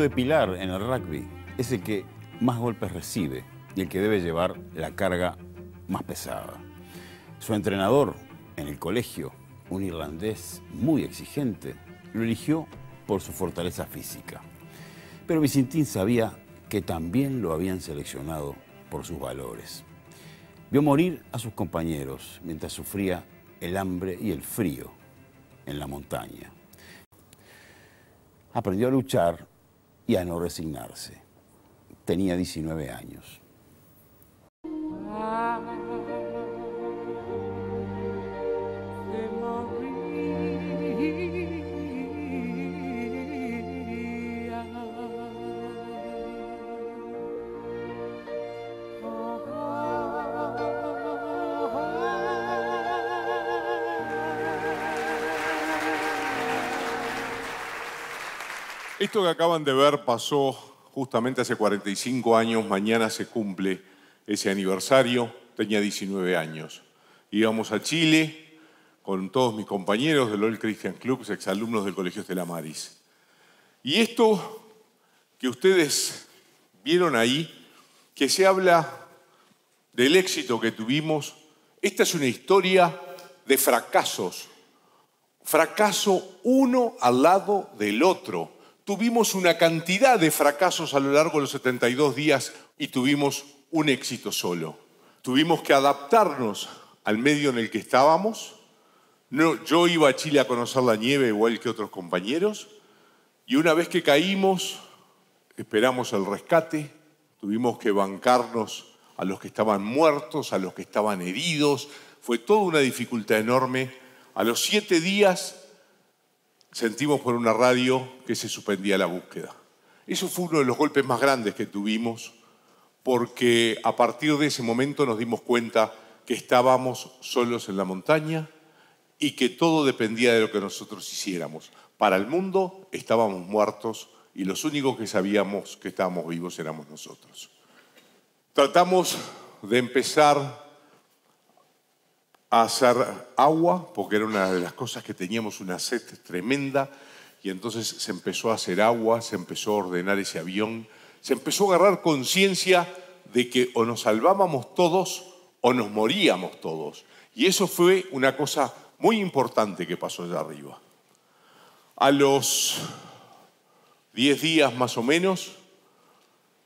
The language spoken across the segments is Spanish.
de pilar en el rugby es el que más golpes recibe y el que debe llevar la carga más pesada. Su entrenador en el colegio, un irlandés muy exigente, lo eligió por su fortaleza física. Pero Vicentín sabía que también lo habían seleccionado por sus valores. Vio morir a sus compañeros mientras sufría el hambre y el frío en la montaña. Aprendió a luchar y a no resignarse. Tenía 19 años. Ah, Esto que acaban de ver pasó justamente hace 45 años, mañana se cumple ese aniversario, tenía 19 años. Íbamos a Chile con todos mis compañeros del Old Christian Club, exalumnos del Colegio Maris. Y esto que ustedes vieron ahí, que se habla del éxito que tuvimos, esta es una historia de fracasos. Fracaso uno al lado del otro tuvimos una cantidad de fracasos a lo largo de los 72 días y tuvimos un éxito solo. Tuvimos que adaptarnos al medio en el que estábamos. yo iba a Chile a conocer la nieve igual que otros compañeros y una vez que caímos, esperamos el rescate, tuvimos que bancarnos a los que estaban muertos, a los que estaban heridos. Fue toda una dificultad enorme. A los siete días sentimos por una radio que se suspendía la búsqueda. Eso fue uno de los golpes más grandes que tuvimos porque a partir de ese momento nos dimos cuenta que estábamos solos en la montaña y que todo dependía de lo que nosotros hiciéramos. Para el mundo estábamos muertos y los únicos que sabíamos que estábamos vivos éramos nosotros. Tratamos de empezar a hacer agua, porque era una de las cosas que teníamos una sed tremenda, y entonces se empezó a hacer agua, se empezó a ordenar ese avión, se empezó a agarrar conciencia de que o nos salvábamos todos o nos moríamos todos. Y eso fue una cosa muy importante que pasó allá arriba. A los diez días más o menos,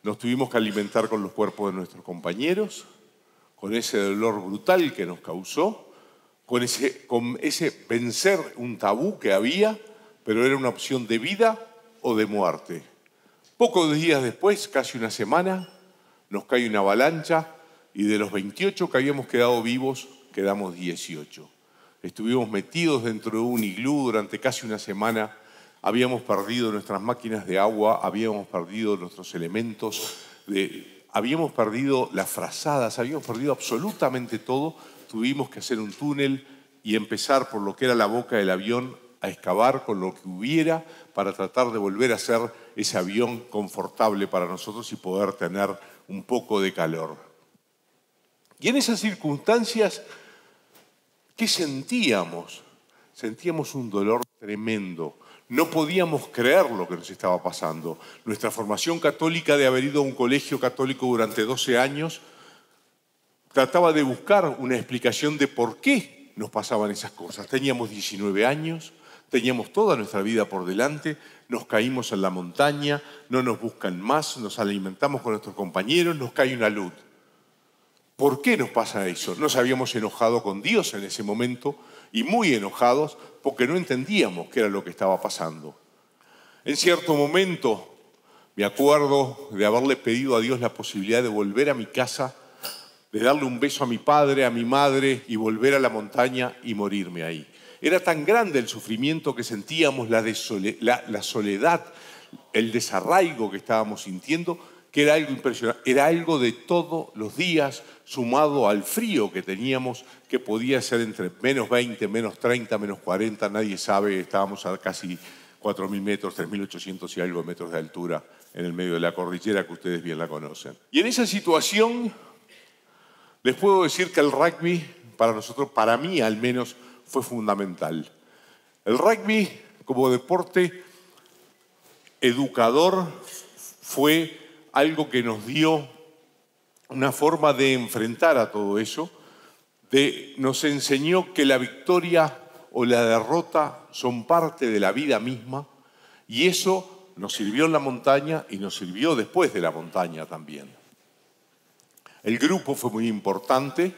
nos tuvimos que alimentar con los cuerpos de nuestros compañeros con ese dolor brutal que nos causó, con ese, vencer un tabú que había, pero era una opción de vida o de muerte. Pocos días después, casi una semana, nos cae una avalancha y de los 28 que habíamos quedado vivos, quedamos 18. Estuvimos metidos dentro de un iglú durante casi una semana, habíamos perdido nuestras máquinas de agua, habíamos perdido nuestros elementos de habíamos perdido las frazadas, habíamos perdido absolutamente todo, tuvimos que hacer un túnel y empezar por lo que era la boca del avión a excavar con lo que hubiera para tratar de volver a hacer ese avión confortable para nosotros y poder tener un poco de calor. Y en esas circunstancias, ¿qué sentíamos? Sentíamos un dolor tremendo, no podíamos creer lo que nos estaba pasando. Nuestra formación católica de haber ido a un colegio católico durante 12 años trataba de buscar una explicación de por qué nos pasaban esas cosas. Teníamos 19 años, teníamos toda nuestra vida por delante, nos caímos en la montaña, no nos buscan más, nos alimentamos con nuestros compañeros, nos cae una luz. ¿Por qué nos pasa eso? Nos habíamos enojado con Dios en ese momento y muy enojados porque no entendíamos qué era lo que estaba pasando. En cierto momento me acuerdo de haberle pedido a Dios la posibilidad de volver a mi casa, de darle un beso a mi padre, a mi madre y volver a la montaña y morirme ahí. Era tan grande el sufrimiento que sentíamos, la, soledad, el desarraigo que estábamos sintiendo, que era algo impresionante, era algo de todos los días sumado al frío que teníamos, que podía ser entre menos 20, menos 30, menos 40, nadie sabe, estábamos a casi 4.000 metros, 3.800 y algo metros de altura en el medio de la cordillera que ustedes bien la conocen. Y en esa situación les puedo decir que el rugby, para nosotros, para mí al menos, fue fundamental. El rugby como deporte educador fue algo que nos dio una forma de enfrentar a todo eso, nos enseñó que la victoria o la derrota son parte de la vida misma y eso nos sirvió en la montaña y nos sirvió después de la montaña también. El grupo fue muy importante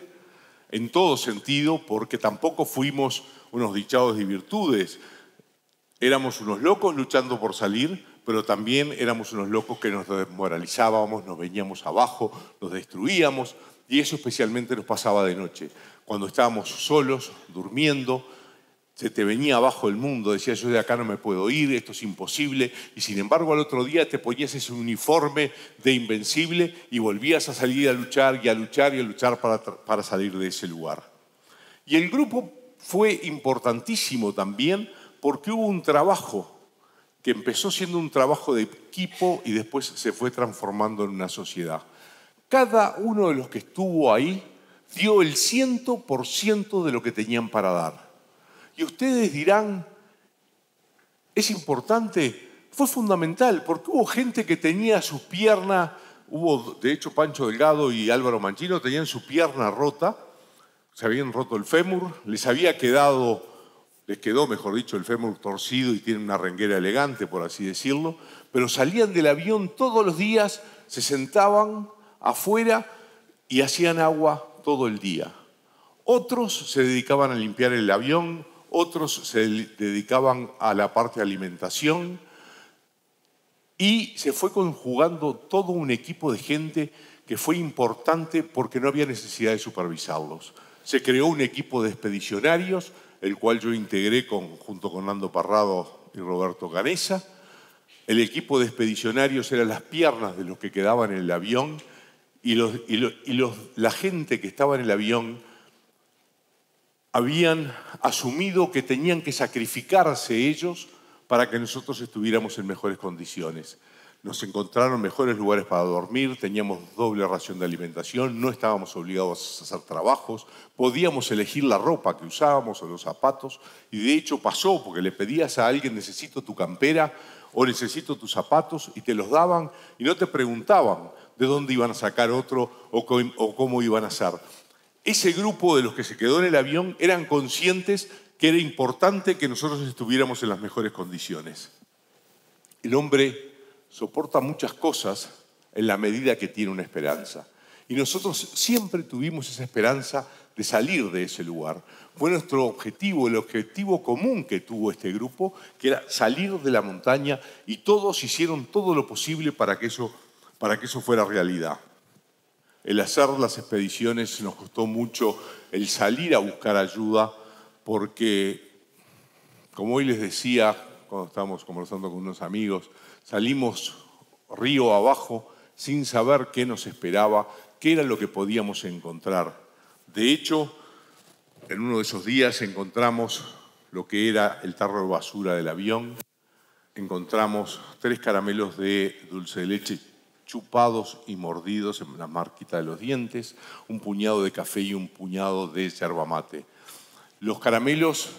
en todo sentido porque tampoco fuimos unos dichados de virtudes, éramos unos locos luchando por salir, pero también éramos unos locos que nos desmoralizábamos, nos veníamos abajo, nos destruíamos, y eso especialmente nos pasaba de noche. Cuando estábamos solos, durmiendo, se te venía abajo el mundo, decías yo de acá no me puedo ir, esto es imposible, y sin embargo al otro día te ponías ese uniforme de invencible y volvías a salir a luchar y a luchar y a luchar para, para salir de ese lugar. Y el grupo fue importantísimo también porque hubo un trabajo que empezó siendo un trabajo de equipo y después se fue transformando en una sociedad. Cada uno de los que estuvo ahí dio el 100% de lo que tenían para dar. Y ustedes dirán, es importante, fue fundamental, porque hubo gente que tenía su pierna... hubo, de hecho, Pancho Delgado y Álvaro Manchino tenían su pierna rota, se habían roto el fémur, les había quedado les quedó, mejor dicho, el fémur torcido y tiene una renguera elegante, por así decirlo, pero salían del avión todos los días, se sentaban afuera y hacían agua todo el día. Otros se dedicaban a limpiar el avión, otros se dedicaban a la parte de alimentación y se fue conjugando todo un equipo de gente que fue importante porque no había necesidad de supervisarlos. Se creó un equipo de expedicionarios, el cual yo integré junto con Nando Parrado y Roberto Canesa. El equipo de expedicionarios eran las piernas de los que quedaban en el avión y, la gente que estaba en el avión habían asumido que tenían que sacrificarse ellos para que nosotros estuviéramos en mejores condiciones nos encontraron mejores lugares para dormir, teníamos doble ración de alimentación, no estábamos obligados a hacer trabajos, podíamos elegir la ropa que usábamos o los zapatos, y de hecho pasó porque le pedías a alguien necesito tu campera o necesito tus zapatos y te los daban y no te preguntaban de dónde iban a sacar otro o, cómo iban a hacer. Ese grupo de los que se quedó en el avión eran conscientes que era importante que nosotros estuviéramos en las mejores condiciones. El hombre soporta muchas cosas en la medida que tiene una esperanza. Y nosotros siempre tuvimos esa esperanza de salir de ese lugar. Fue nuestro objetivo, el objetivo común que tuvo este grupo, que era salir de la montaña y todos hicieron todo lo posible para que eso, para que eso fuera realidad. El hacer las expediciones nos costó mucho, el salir a buscar ayuda, porque, como hoy les decía, cuando estábamos conversando con unos amigos, Salimos río abajo sin saber qué nos esperaba, qué era lo que podíamos encontrar. De hecho, en uno de esos días encontramos lo que era el tarro de basura del avión, encontramos tres caramelos de dulce de leche chupados y mordidos en la marquita de los dientes, un puñado de café y un puñado de yerba mate. Los caramelos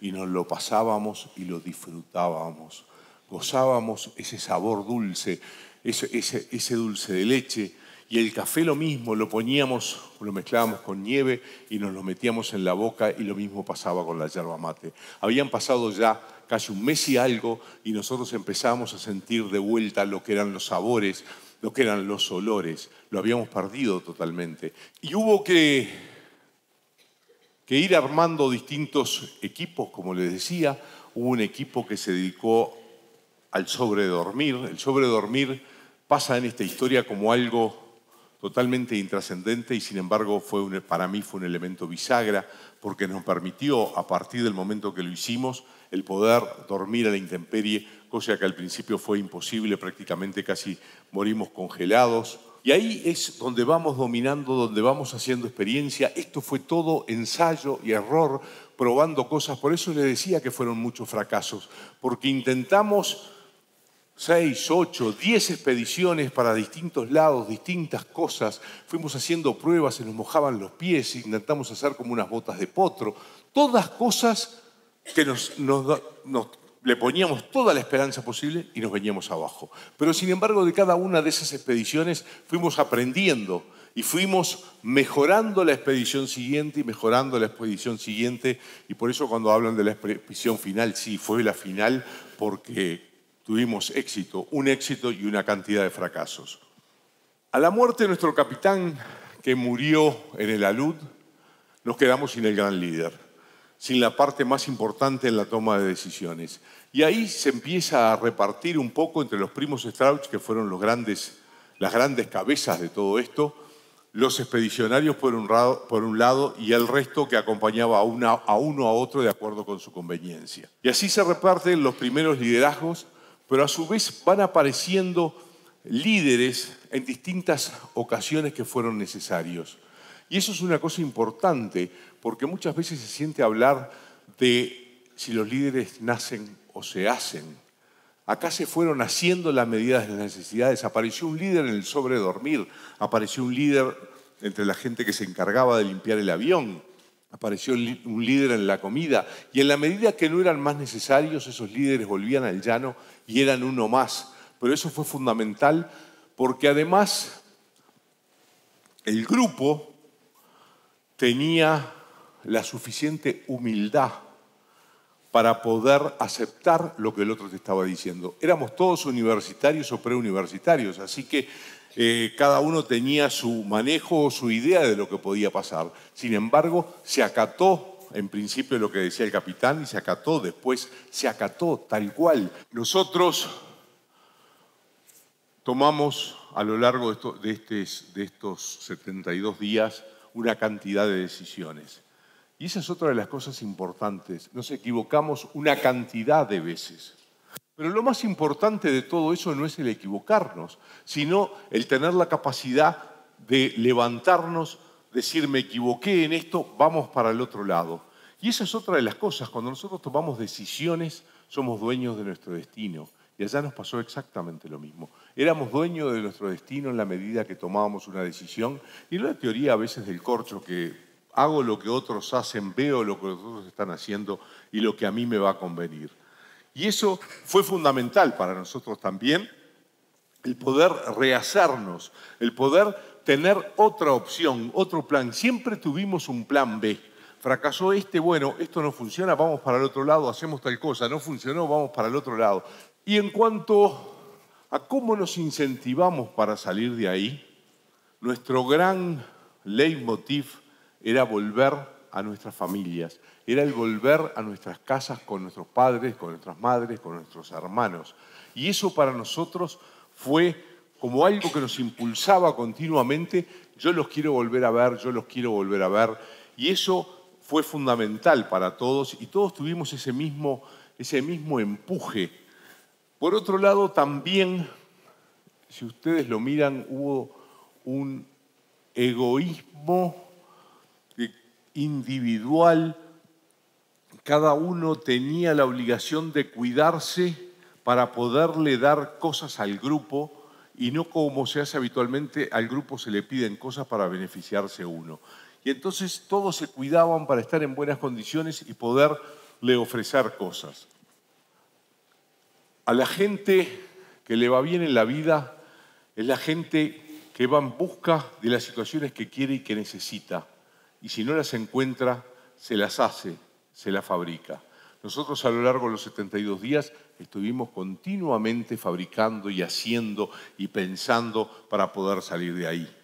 y nos lo pasábamos y lo disfrutábamos gozábamos ese sabor dulce, ese, dulce de leche. Y el café lo mismo, lo poníamos, lo mezclábamos con nieve y nos lo metíamos en la boca y lo mismo pasaba con la yerba mate. Habían pasado ya casi un mes y algo y nosotros empezábamos a sentir de vuelta lo que eran los sabores, lo que eran los olores. Lo habíamos perdido totalmente. Y hubo que, que ir armando distintos equipos, como les decía. Hubo un equipo que se dedicó al sobredormir. El sobredormir pasa en esta historia como algo totalmente intrascendente y sin embargo fue para mí fue un elemento bisagra porque nos permitió, a partir del momento que lo hicimos, el poder dormir a la intemperie, cosa que al principio fue imposible, prácticamente casi morimos congelados. Y ahí es donde vamos dominando, donde vamos haciendo experiencia. Esto fue todo ensayo y error, probando cosas. Por eso le decía que fueron muchos fracasos, porque intentamos seis, ocho, diez expediciones para distintos lados, distintas cosas. Fuimos haciendo pruebas, se nos mojaban los pies, intentamos hacer como unas botas de potro. Todas cosas que nos, le poníamos toda la esperanza posible y nos veníamos abajo. Pero sin embargo, de cada una de esas expediciones fuimos aprendiendo y fuimos mejorando la expedición siguiente y mejorando la expedición siguiente. Y por eso cuando hablan de la expedición final, sí, fue la final porque tuvimos éxito, un éxito y una cantidad de fracasos. A la muerte de nuestro capitán, que murió en el alud, nos quedamos sin el gran líder, sin la parte más importante en la toma de decisiones. Y ahí se empieza a repartir un poco entre los primos Strauch, que fueron los grandes, las grandes cabezas de todo esto, los expedicionarios por un, lado, y el resto que acompañaba a uno a otro de acuerdo con su conveniencia. Y así se reparten los primeros liderazgos pero a su vez van apareciendo líderes en distintas ocasiones que fueron necesarios. Y eso es una cosa importante, porque muchas veces se siente hablar de si los líderes nacen o se hacen. Acá se fueron haciendo las medidas de las necesidades. Apareció un líder en el sobredormir, apareció un líder entre la gente que se encargaba de limpiar el avión, Apareció un líder en la comida y en la medida que no eran más necesarios, esos líderes volvían al llano y eran uno más. Pero eso fue fundamental porque además el grupo tenía la suficiente humildad para poder aceptar lo que el otro te estaba diciendo. Éramos todos universitarios o preuniversitarios, así que eh, cada uno tenía su manejo o su idea de lo que podía pasar. Sin embargo, se acató en principio lo que decía el capitán y se acató, después se acató tal cual. Nosotros tomamos a lo largo de, este, de estos 72 días una cantidad de decisiones. Y esa es otra de las cosas importantes. Nos equivocamos una cantidad de veces. Pero lo más importante de todo eso no es el equivocarnos, sino el tener la capacidad de levantarnos, decir me equivoqué en esto, vamos para el otro lado. Y esa es otra de las cosas, cuando nosotros tomamos decisiones somos dueños de nuestro destino. Y allá nos pasó exactamente lo mismo. Éramos dueños de nuestro destino en la medida que tomábamos una decisión. Y la teoría a veces del corcho que hago lo que otros hacen, veo lo que otros están haciendo y lo que a mí me va a convenir. Y eso fue fundamental para nosotros también, el poder rehacernos, el poder tener otra opción, otro plan. Siempre tuvimos un plan B. Fracasó este, bueno, esto no funciona, vamos para el otro lado, hacemos tal cosa, no funcionó, vamos para el otro lado. Y en cuanto a cómo nos incentivamos para salir de ahí, nuestro gran leitmotiv era volver a nuestras familias, era el volver a nuestras casas con nuestros padres, con nuestras madres, con nuestros hermanos. Y eso para nosotros fue como algo que nos impulsaba continuamente, yo los quiero volver a ver, yo los quiero volver a ver. Y eso fue fundamental para todos y todos tuvimos ese mismo, ese mismo empuje. Por otro lado, también, si ustedes lo miran, hubo un egoísmo individual. Cada uno tenía la obligación de cuidarse para poderle dar cosas al grupo y no como se hace habitualmente, al grupo se le piden cosas para beneficiarse uno. Y entonces todos se cuidaban para estar en buenas condiciones y poderle ofrecer cosas. A la gente que le va bien en la vida es la gente que va en busca de las situaciones que quiere y que necesita y si no las encuentra, se las hace, se las fabrica. Nosotros a lo largo de los 72 días estuvimos continuamente fabricando y haciendo y pensando para poder salir de ahí.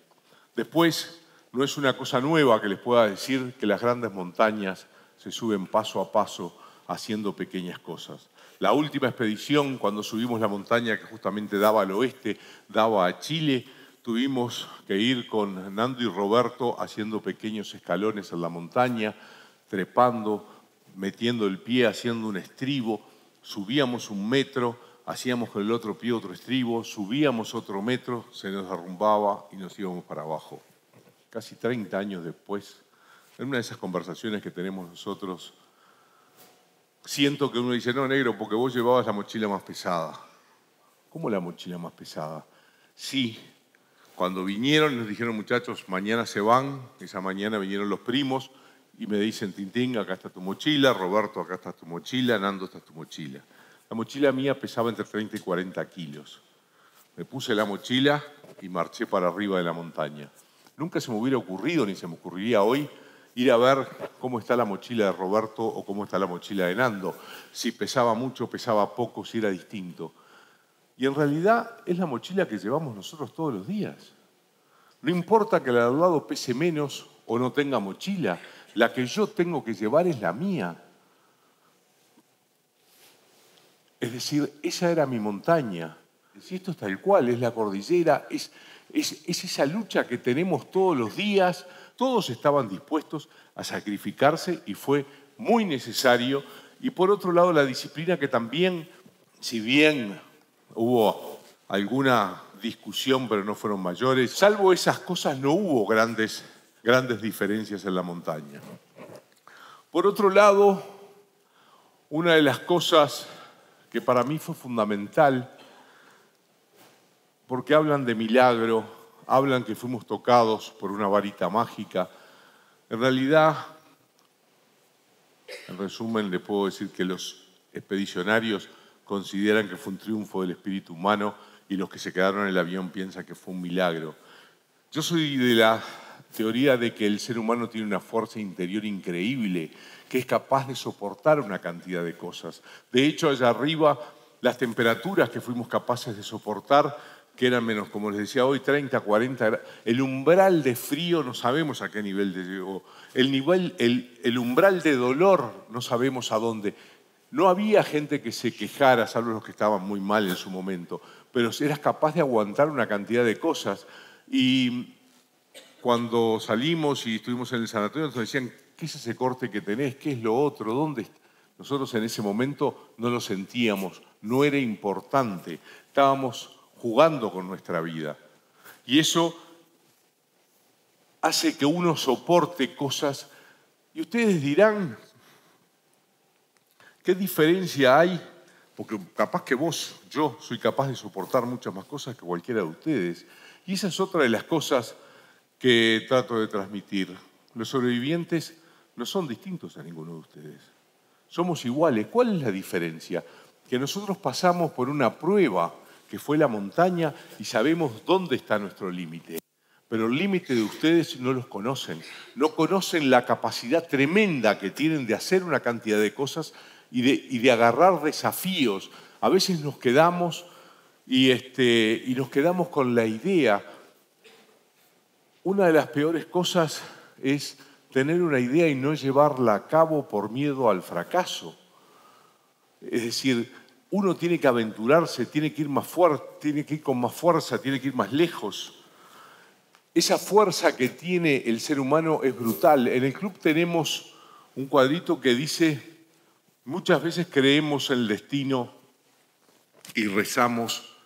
Después, no es una cosa nueva que les pueda decir que las grandes montañas se suben paso a paso haciendo pequeñas cosas. La última expedición, cuando subimos la montaña que justamente daba al oeste, daba a Chile, tuvimos que ir con Nando y Roberto haciendo pequeños escalones en la montaña, trepando, metiendo el pie, haciendo un estribo, subíamos un metro, hacíamos con el otro pie otro estribo, subíamos otro metro, se nos arrumbaba y nos íbamos para abajo. Casi 30 años después, en una de esas conversaciones que tenemos nosotros, siento que uno dice, no, negro, porque vos llevabas la mochila más pesada. ¿Cómo la mochila más pesada? Sí, cuando vinieron nos dijeron, muchachos, mañana se van, esa mañana vinieron los primos y me dicen, Tintín, acá está tu mochila, Roberto, acá está tu mochila, Nando, está tu mochila. La mochila mía pesaba entre 30 y 40 kilos. Me puse la mochila y marché para arriba de la montaña. Nunca se me hubiera ocurrido, ni se me ocurriría hoy, ir a ver cómo está la mochila de Roberto o cómo está la mochila de Nando. Si pesaba mucho, pesaba poco, si era distinto. Y en realidad es la mochila que llevamos nosotros todos los días. No importa que el lado pese menos o no tenga mochila, la que yo tengo que llevar es la mía. Es decir, esa era mi montaña. Si esto está tal cual, es la cordillera, es esa lucha que tenemos todos los días. Todos estaban dispuestos a sacrificarse y fue muy necesario. Y por otro lado, la disciplina que también, si bien Hubo alguna discusión, pero no fueron mayores. Salvo esas cosas, no hubo grandes, grandes diferencias en la montaña. Por otro lado, una de las cosas que para mí fue fundamental, porque hablan de milagro, hablan que fuimos tocados por una varita mágica, en realidad, en resumen, les puedo decir que los expedicionarios consideran que fue un triunfo del espíritu humano y los que se quedaron en el avión piensan que fue un milagro. Yo soy de la teoría de que el ser humano tiene una fuerza interior increíble, que es capaz de soportar una cantidad de cosas. De hecho, allá arriba, las temperaturas que fuimos capaces de soportar, que eran menos, como les decía hoy, 30, 40 el umbral de frío no sabemos a qué nivel llegó, el, nivel, el, el umbral de dolor no sabemos a dónde. No había gente que se quejara, salvo los que estaban muy mal en su momento, pero eras capaz de aguantar una cantidad de cosas. Y cuando salimos y estuvimos en el sanatorio, nos decían, ¿qué es ese corte que tenés? ¿Qué es lo otro? ¿Dónde está? Nosotros en ese momento no lo sentíamos, no era importante, estábamos jugando con nuestra vida. Y eso hace que uno soporte cosas. Y ustedes dirán, ¿Qué diferencia hay? Porque capaz que vos, yo, soy capaz de soportar muchas más cosas que cualquiera de ustedes. Y esa es otra de las cosas que trato de transmitir. Los sobrevivientes no son distintos a ninguno de ustedes. Somos iguales. ¿Cuál es la diferencia? Que nosotros pasamos por una prueba que fue la montaña y sabemos dónde está nuestro límite. Pero el límite de ustedes no los conocen. No conocen la capacidad tremenda que tienen de hacer una cantidad de cosas y de, agarrar desafíos. A veces nos quedamos y, este, y nos quedamos con la idea. Una de las peores cosas es tener una idea y no llevarla a cabo por miedo al fracaso. Es decir, uno tiene que aventurarse, tiene que ir más fuerte, tiene que ir con más fuerza, tiene que ir más lejos. Esa fuerza que tiene el ser humano es brutal. En el club tenemos un cuadrito que dice Muchas veces creemos en el destino y rezamos,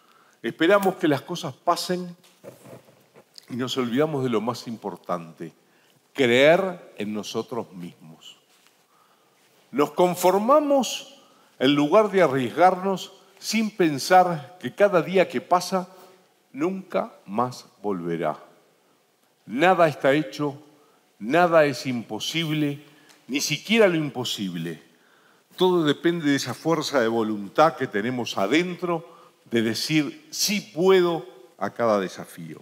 esperamos que las cosas pasen y nos olvidamos de lo más importante, creer en nosotros mismos. Nos conformamos en lugar de arriesgarnos sin pensar que cada día que pasa nunca más volverá. Nada está hecho, nada es imposible, ni siquiera lo imposible. Todo depende de esa fuerza de voluntad que tenemos adentro de decir sí puedo a cada desafío.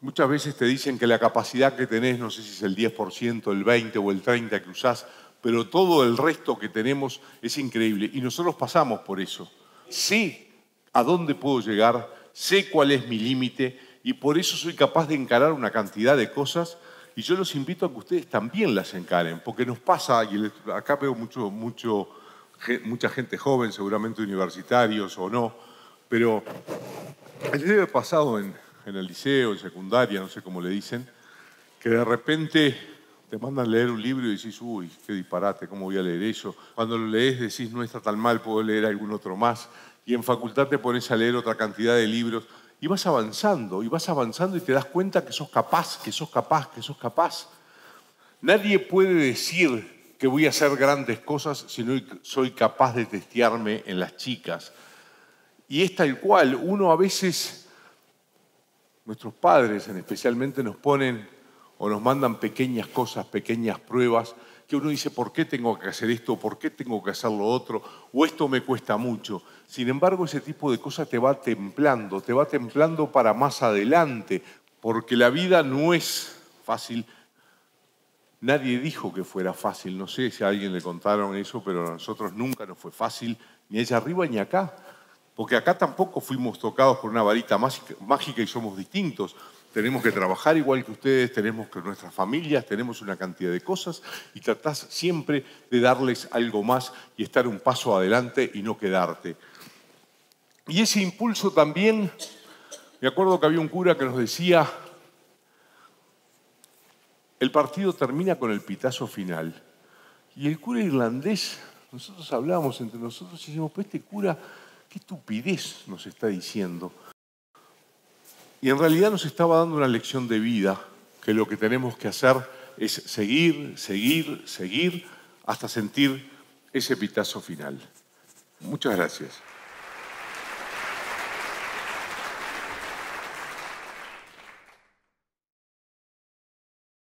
Muchas veces te dicen que la capacidad que tenés, no sé si es el 10%, el 20 o el 30 que usás, pero todo el resto que tenemos es increíble. Y nosotros pasamos por eso. Sé a dónde puedo llegar, sé cuál es mi límite y por eso soy capaz de encarar una cantidad de cosas y yo los invito a que ustedes también las encaren, porque nos pasa, y acá veo mucho, mucho mucha gente joven, seguramente universitarios o no, pero el debe pasado en, en el liceo, en secundaria, no sé cómo le dicen, que de repente te mandan leer un libro y decís, uy, qué disparate, ¿cómo voy a leer eso? Cuando lo lees decís, no está tan mal, puedo leer algún otro más. Y en facultad te pones a leer otra cantidad de libros y vas avanzando, y vas avanzando y te das cuenta que sos capaz, que sos capaz, que sos capaz. Nadie puede decir que voy a hacer grandes cosas si no soy capaz de testearme en las chicas. Y es tal cual, uno a veces, nuestros padres especialmente nos ponen o nos mandan pequeñas cosas, pequeñas pruebas, que uno dice, ¿por qué tengo que hacer esto? ¿Por qué tengo que hacer lo otro? O esto me cuesta mucho. Sin embargo, ese tipo de cosas te va templando, te va templando para más adelante, porque la vida no es fácil, Nadie dijo que fuera fácil, no sé si a alguien le contaron eso, pero a nosotros nunca nos fue fácil, ni allá arriba ni acá, porque acá tampoco fuimos tocados por una varita mágica y somos distintos. Tenemos que trabajar igual que ustedes, tenemos que nuestras familias, tenemos una cantidad de cosas y tratás siempre de darles algo más y estar un paso adelante y no quedarte. Y ese impulso también, me acuerdo que había un cura que nos decía, el partido termina con el pitazo final. Y el cura irlandés, nosotros hablamos entre nosotros y decimos, pues este cura, qué estupidez nos está diciendo. Y en realidad nos estaba dando una lección de vida, que lo que tenemos que hacer es seguir, seguir, seguir, hasta sentir ese pitazo final. Muchas gracias.